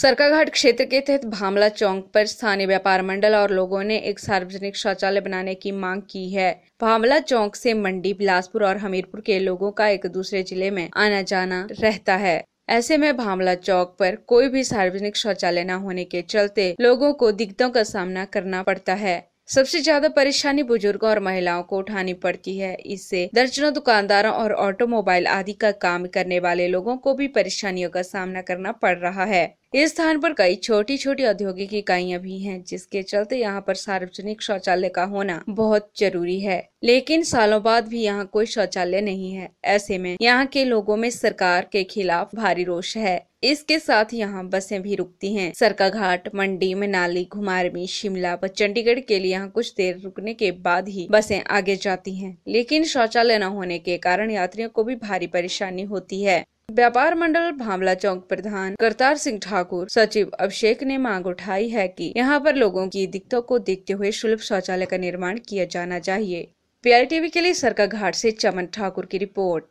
सरकाघाट क्षेत्र के तहत भामला चौक पर स्थानीय व्यापार मंडल और लोगों ने एक सार्वजनिक शौचालय बनाने की मांग की है भामला चौक से मंडी बिलासपुर और हमीरपुर के लोगों का एक दूसरे जिले में आना जाना रहता है ऐसे में भामला चौक पर कोई भी सार्वजनिक शौचालय न होने के चलते लोगों को दिक्कतों का सामना करना पड़ता है सबसे ज्यादा परेशानी बुजुर्गों और महिलाओं को उठानी पड़ती है इससे दर्जनों दुकानदारों और ऑटोमोबाइल आदि का काम करने वाले लोगों को भी परेशानियों का सामना करना पड़ रहा है इस स्थान पर कई छोटी छोटी औद्योगिक इकाइयां भी हैं जिसके चलते यहाँ पर सार्वजनिक शौचालय का होना बहुत जरूरी है लेकिन सालों बाद भी यहाँ कोई शौचालय नहीं है ऐसे में यहाँ के लोगों में सरकार के खिलाफ भारी रोष है इसके साथ यहाँ बसें भी रुकती हैं घाट मंडी मनाली घुमारवी शिमला व चंडीगढ़ के लिए यहाँ कुछ देर रुकने के बाद ही बसें आगे जाती हैं लेकिन शौचालय न होने के कारण यात्रियों को भी भारी परेशानी होती है व्यापार मंडल भामला चौक प्रधान करतार सिंह ठाकुर सचिव अभिषेक ने मांग उठाई है कि यहां पर लोगों की दिक्कतों को देखते हुए शुल्क शौचालय का निर्माण किया जाना चाहिए पी के लिए सरका घाट ऐसी चमन ठाकुर की रिपोर्ट